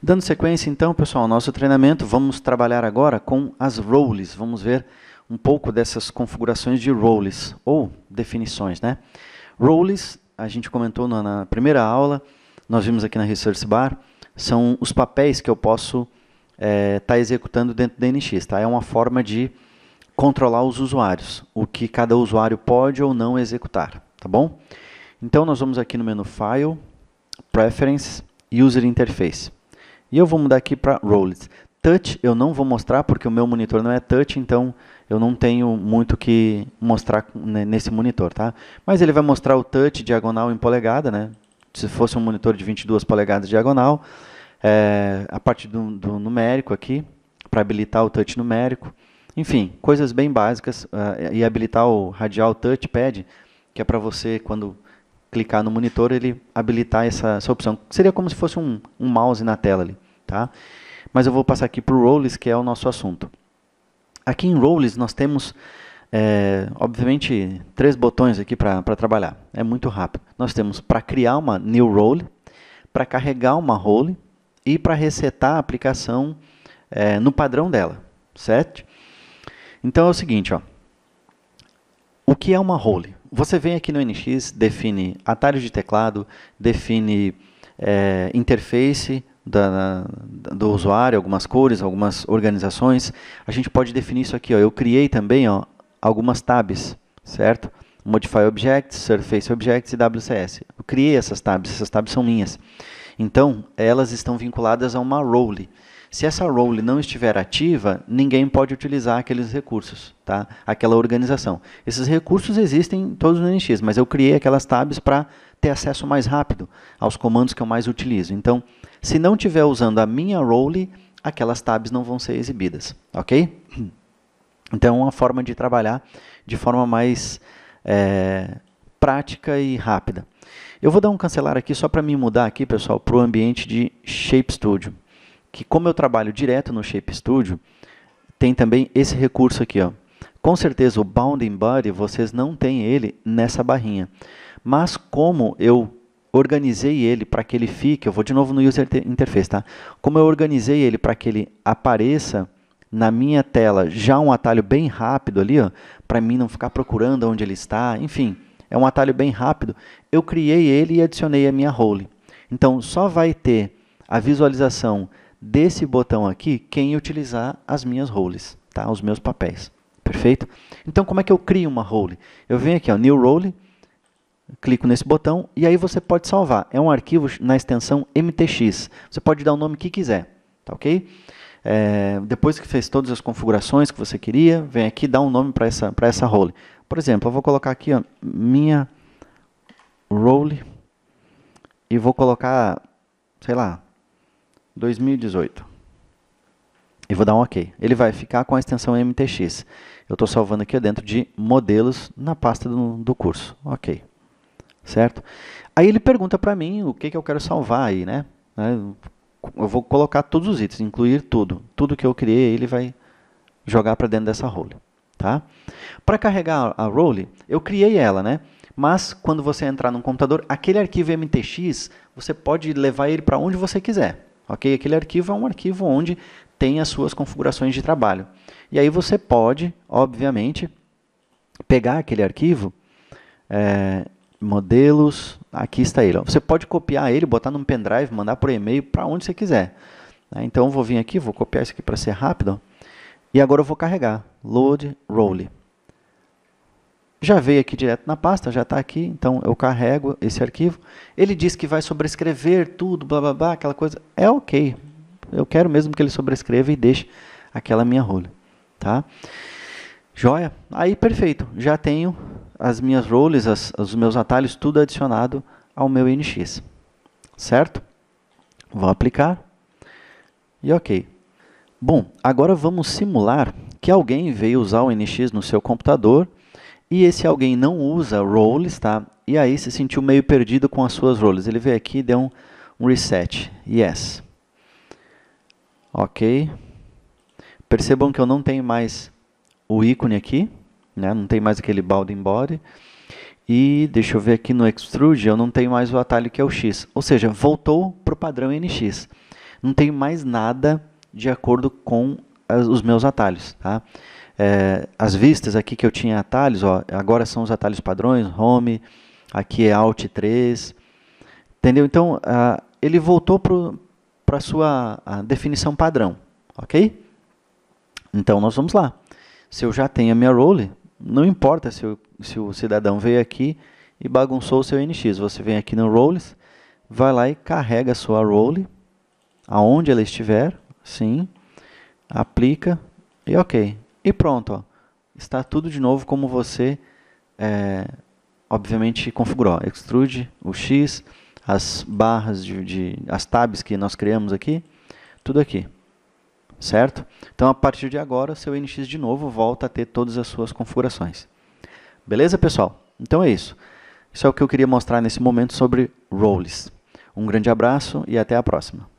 Dando sequência, então, pessoal, ao nosso treinamento, vamos trabalhar agora com as roles. Vamos ver um pouco dessas configurações de roles, ou definições, né? Roles, a gente comentou na, na primeira aula, nós vimos aqui na Resource Bar, são os papéis que eu posso estar é, tá executando dentro da NX, tá? É uma forma de controlar os usuários, o que cada usuário pode ou não executar, tá bom? Então, nós vamos aqui no menu File, Preference, User Interface. E eu vou mudar aqui para Rollits. Touch eu não vou mostrar porque o meu monitor não é touch, então eu não tenho muito que mostrar né, nesse monitor, tá? Mas ele vai mostrar o touch diagonal em polegada, né? Se fosse um monitor de 22 polegadas diagonal, é, a parte do, do numérico aqui, para habilitar o touch numérico. Enfim, coisas bem básicas. Uh, e habilitar o radial touchpad, que é para você, quando clicar no monitor, ele habilitar essa, essa opção. Seria como se fosse um, um mouse na tela ali. Tá? Mas eu vou passar aqui para o Roles, que é o nosso assunto. Aqui em Roles nós temos, é, obviamente, três botões aqui para trabalhar. É muito rápido. Nós temos para criar uma new role, para carregar uma role e para resetar a aplicação é, no padrão dela, certo? Então é o seguinte, ó. o que é uma role? Você vem aqui no NX, define atalho de teclado, define é, interface, da, do usuário, algumas cores, algumas organizações. A gente pode definir isso aqui. Ó. Eu criei também ó, algumas tabs, certo? Modify Objects, Surface Objects e WCS. Eu criei essas tabs, essas tabs são minhas. Então, elas estão vinculadas a uma role. Se essa role não estiver ativa, ninguém pode utilizar aqueles recursos, tá? aquela organização. Esses recursos existem todos no NX, mas eu criei aquelas tabs para ter acesso mais rápido aos comandos que eu mais utilizo. Então, se não estiver usando a minha role, aquelas tabs não vão ser exibidas, ok? Então, é uma forma de trabalhar de forma mais é, prática e rápida. Eu vou dar um cancelar aqui só para me mudar aqui, pessoal, para o ambiente de Shape Studio que como eu trabalho direto no Shape Studio, tem também esse recurso aqui, ó. Com certeza o Bounding Body vocês não têm ele nessa barrinha. Mas como eu organizei ele para que ele fique, eu vou de novo no User Interface, tá? Como eu organizei ele para que ele apareça na minha tela já um atalho bem rápido ali, ó, para mim não ficar procurando onde ele está, enfim, é um atalho bem rápido, eu criei ele e adicionei a minha role. Então só vai ter a visualização desse botão aqui quem utilizar as minhas roles, tá? os meus papéis. Perfeito? Então, como é que eu crio uma role? Eu venho aqui, ó, New Role, clico nesse botão e aí você pode salvar. É um arquivo na extensão MTX. Você pode dar o nome que quiser, tá ok? É, depois que fez todas as configurações que você queria, vem aqui e dá um nome para essa, pra essa role. Por exemplo, eu vou colocar aqui, ó, minha role e vou colocar, sei lá, 2018. E vou dar um OK. Ele vai ficar com a extensão MTX. Eu estou salvando aqui dentro de modelos na pasta do, do curso. OK. Certo? Aí ele pergunta para mim o que, que eu quero salvar aí, né? né? Eu vou colocar todos os itens, incluir tudo. Tudo que eu criei, ele vai jogar para dentro dessa role. Tá? Para carregar a role, eu criei ela, né? mas quando você entrar num computador, aquele arquivo MTX, você pode levar ele para onde você quiser. Ok? Aquele arquivo é um arquivo onde tem as suas configurações de trabalho. E aí você pode, obviamente, pegar aquele arquivo, é, modelos, aqui está ele. Você pode copiar ele, botar num pendrive, mandar por e-mail, para onde você quiser. Né? Então eu vou vir aqui, vou copiar isso aqui para ser rápido. E agora eu vou carregar, load role já veio aqui direto na pasta, já está aqui, então eu carrego esse arquivo. Ele diz que vai sobrescrever tudo, blá blá blá, aquela coisa. É ok. Eu quero mesmo que ele sobrescreva e deixe aquela minha role. tá? Joia? Aí perfeito, já tenho as minhas roles, as, os meus atalhos, tudo adicionado ao meu NX, certo? Vou aplicar e ok. Bom, agora vamos simular que alguém veio usar o NX no seu computador e esse alguém não usa roles, tá? E aí se sentiu meio perdido com as suas roles. Ele veio aqui e deu um, um reset. Yes. Ok. Percebam que eu não tenho mais o ícone aqui, né? Não tem mais aquele Balding Body. E deixa eu ver aqui no Extrude, eu não tenho mais o atalho que é o X. Ou seja, voltou para o padrão NX. Não tem mais nada de acordo com os meus atalhos, tá? é, as vistas aqui que eu tinha atalhos, ó, agora são os atalhos padrões, home, aqui é alt 3, entendeu? Então, ele voltou para a sua definição padrão, ok? Então, nós vamos lá. Se eu já tenho a minha role, não importa se, eu, se o cidadão veio aqui e bagunçou o seu NX. Você vem aqui no roles, vai lá e carrega a sua role, aonde ela estiver, sim, aplica e ok. E pronto, ó. está tudo de novo como você, é, obviamente, configurou. Extrude o X, as barras, de, de, as tabs que nós criamos aqui, tudo aqui. Certo? Então, a partir de agora, seu NX de novo volta a ter todas as suas configurações. Beleza, pessoal? Então é isso. Isso é o que eu queria mostrar nesse momento sobre roles. Um grande abraço e até a próxima.